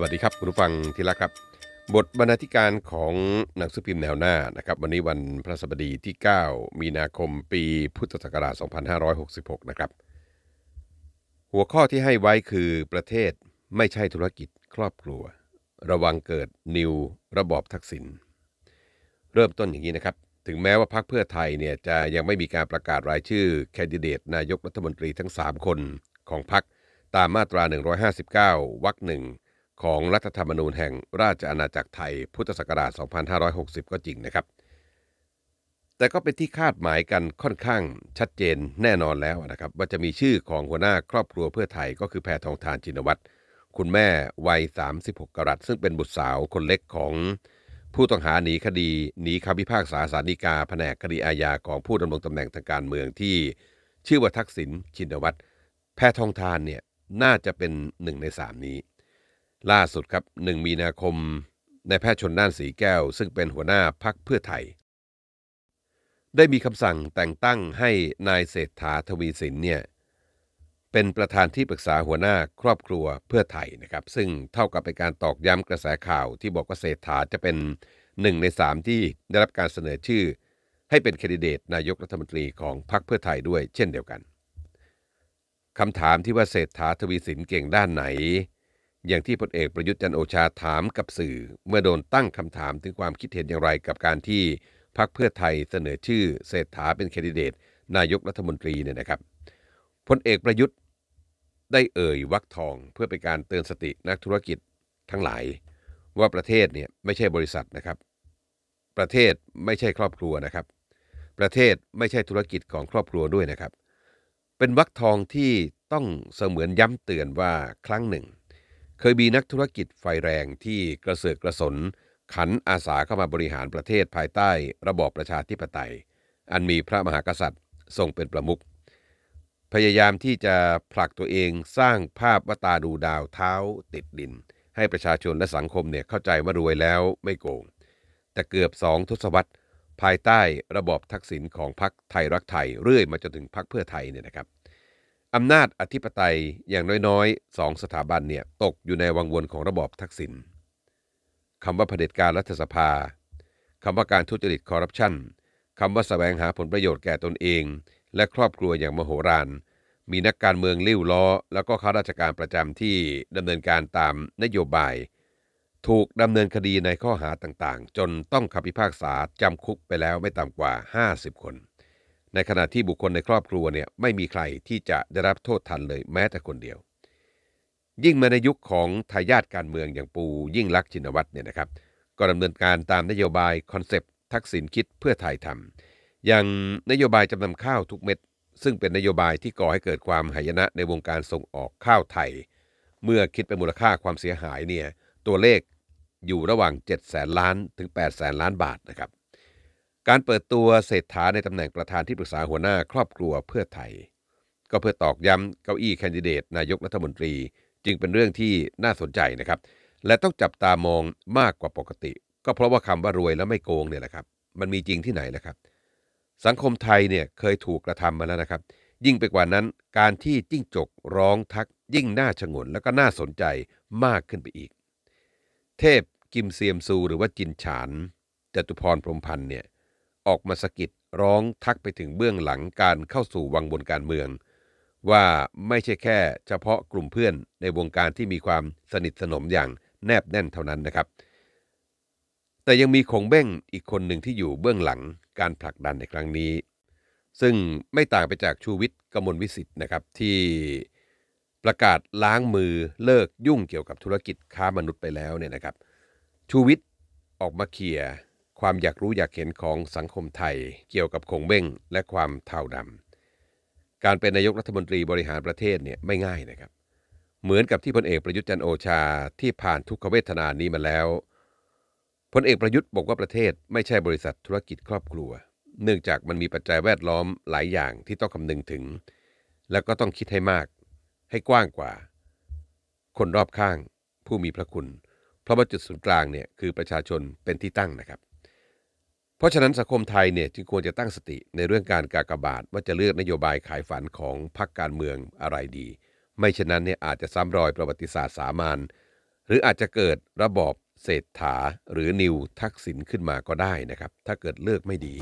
วัสดีครับ คุณผู้ฟังที่รักครับ บทบรรณาธิการของหนังสือพิมพ์แนวหน้านะครับ วันนี้วันพระสบดีที่ 9 มีนาคมปีพุทธศักราช2566 นะครับ หัวข้อที่ให้ไว้คือประเทศไม่ใช่ธุรกิจครอบครัว ระวังเกิดนิวระบอบทักษิณเริ่มต้นอย่างนี้นะครับถึงแม้ว่าพรรคเพื่อไทยเนี่ยจะยังไม่มีการประกาศรายชื่อแคนดิเดต นายกรัฐมนตรีทั้ง 3 คนของพรรคตามมาตรา 159วรรคหนึ่งของรัฐธรรมนูญแห่งราชอาณาจักรไทย พุทธศักราช 2560 ก็จริงนะครับ แต่ก็เป็นที่คาดหมายกันค่อนข้างชัดเจนแน่นอนแล้วนะครับว่าจะมีชื่อของหัวหน้าครอบครัวเพื่อไทยก็คือแพทองทานจินวัตรคุณแม่วัย 36 กรัตซึ่งเป็นบุตรสาวคนเล็กของผู้ต้องหาหนีคดีหนีคำพิพากษาสารดีกาแผนกคดีอาญาของผู้ดำรงตำแหน่งทางการเมืองที่ ชื่อว่าทักษิณชินวัตรแพทองทานเนี่ยน่าจะเป็นหนึ่งในสามนี้ล่าสุดครับ 1 มีนาคมในแพทย์ชนน่านสีแก้ว ซึ่งเป็นหัวหน้าพักเพื่อไทยได้มีคำสั่งแต่งตั้งให้นายเศรษฐาทวีสินเนี่ยเป็นประธานที่ปรึกษาหัวหน้าครอบครัวเพื่อไทยนะครับ ซึ่งเท่ากับเป็นการตอกย้ำกระแสข่าวที่บอกว่าเศรษฐาจะเป็นหนึ่งในสามที่ได้รับการเสนอชื่อให้เป็นคนดิเดตนายกรัฐมนตรีของพรรคเพื่อไทยด้วย เช่นเดียวกันคำถามที่ว่าเศรษฐาทวีสินเก่งด้านไหนอย่างที่พลเอกประยุทธ์จันโอชาถามกับสื่อ เมื่อโดนตั้งคำถามถึงความคิดเห็นอย่างไร กับการที่พรรคเพื่อไทยเสนอชื่อเศรษฐาเป็นแคนดิเดต นายกรัฐมนตรีเนี่ยนะครับพลเอกประยุทธ์ได้เอ่ยวักทองเพื่อเป็นการเตือนสตินักธุรกิจทั้งหลาย ว่าประเทศเนี่ยไม่ใช่บริษัทนะครับ ประเทศไม่ใช่ครอบครัวนะครับ ประเทศไม่ใช่ธุรกิจของครอบครัวด้วยนะครับ เป็นวักทองที่ต้องเสมือนย้ำเตือนว่าครั้งหนึ่งเคยมีนักธุรกิจไฟแรงที่กระเสือกกระสน ขันอาสาเข้ามาบริหารประเทศภายใต้ ระบอบประชาธิปไตย อันมีพระมหากษัตริย์ทรงเป็นประมุขพยายามที่จะผลักตัวเองสร้างภาพว่าตาดูดาวเท้าติดดิน ให้ประชาชนและสังคมเนี่ยเข้าใจว่ารวยแล้วไม่โกง แต่เกือบสองทศวรรษ ภายใต้ระบอบทักษิณของพรรคไทยรักไทยเรื่อยมาจนถึงพรรคเพื่อไทยเนี่ยนะครับอำนาจอธิปไตยอย่างน้อยๆสองสถาบันเนี่ยตกอยู่ในวังวนของระบอบทักษิณคำว่าเผด็จการรัฐสภาคำว่าการทุจริตคอร์รัปชันคำว่าสแสวงหาผลประโยชน์แก่ตนเอง และครอบครัวอย่างมโหฬารมีนักการเมืองลิ้วล้อ แล้วก็ข้าราชการประจำที่ดำเนินการตามนโยบาย ถูกดำเนินคดีในข้อหาต่างๆ จนต้องคำพิพากษาจำคุกไปแล้วไม่ต่ำกว่า 50 คนในขณะที่บุคคลในครอบครัวเนี่ยไม่มีใครที่จะได้รับโทษทันเลยแม้แต่คนเดียว ยิ่งมาในยุคของทายาทการเมืองอย่างปูยิ่งลักษณ์ชินวัตรเนี่ยนะครับก็ดำเนินการตามนโยบาย คอนเซปต์ ทักษิณคิดเพื่อไทยทำอย่างนโยบายจำนำข้าวทุกเม็ด ซึ่งเป็นนโยบายที่ก่อให้เกิดความหายนะในวงการส่งออกข้าวไทย เมื่อคิดเป็นมูลค่าความเสียหายเนี่ยตัวเลขอยู่ระหว่าง7แสนล้านถึง8แสนล้านบาทนะครับการเปิดตัวเศรษฐาในตำแหน่งประธานที่ปรึกษาหัวหน้าครอบครัวเพื่อไทย ก็เพื่อตอกย้ำเก้าอี้แคนดิเดต นายกรัฐมนตรี จึงเป็นเรื่องที่น่าสนใจนะครับ และต้องจับตามองมากกว่าปกติ ก็เพราะว่าคำว่ารวยแล้วไม่โกงเนี่ยแหละครับมันมีจริงที่ไหนล่ะครับ สังคมไทยเนี่ยเคยถูกกระทำมาแล้วนะครับ ยิ่งไปกว่านั้นการที่จิ้งจกร้องทักยิ่งน่าชงนและก็น่าสนใจมากขึ้นไปอีก เทพกิมเซียมซูหรือว่าจินฉานจตุพรพรมพันธ์เนี่ยออกมาสกิดร้องทักไปถึงเบื้องหลังการเข้าสู่วังบนการเมือง ว่าไม่ใช่แค่เฉพาะกลุ่มเพื่อนในวงการที่มีความสนิทสนมอย่างแนบแน่นเท่านั้นนะครับ แต่ยังมีคงเบ้งอีกคนหนึ่งที่อยู่เบื้องหลังการผลักดันในครั้งนี้ ซึ่งไม่ต่างไปจากชูวิทย์กมลวิสิทธ์นะครับ ที่ประกาศล้างมือเลิกยุ่งเกี่ยวกับธุรกิจค้ามนุษย์ไปแล้วเนี่ยนะครับ ชูวิทย์ออกมาเขี่ยความอยากรู้อยากเห็นของสังคมไทย เกี่ยวกับคงเบ้งและความเท่าดำ การเป็นนายกรัฐมนตรีบริหารประเทศเนี่ยไม่ง่ายนะครับ เหมือนกับที่พลเอกประยุทธ์จันโอชาที่ผ่านทุกขเวทนานี้มาแล้ว พลเอกประยุทธ์บอกว่าประเทศไม่ใช่บริษัทธุรกิจครอบครัว เนื่องจากมันมีปัจจัยแวดล้อมหลายอย่างที่ต้องคำนึงถึง แล้วก็ต้องคิดให้มาก ให้กว้างกว่า คนรอบข้าง ผู้มีพระคุณ เพราะว่าจุดศูนย์กลางเนี่ยคือประชาชนเป็นที่ตั้งนะครับเพราะฉะนั้นสังคมไทยเนี่ยจึงควรจะตั้งสติในเรื่องการกากบาท ว่าจะเลือกนโยบายขายฝันของพรรคการเมืองอะไรดี ไม่ฉะนนั้นเนี่ยอาจจะซ้ำรอยประวัติศาสตร์สามาัญหรืออาจจะเกิดระบอบเศรษฐาหรือนิวทักษิณขึ้นมาก็ได้นะครับ ถ้าเกิดเลือกไม่ดี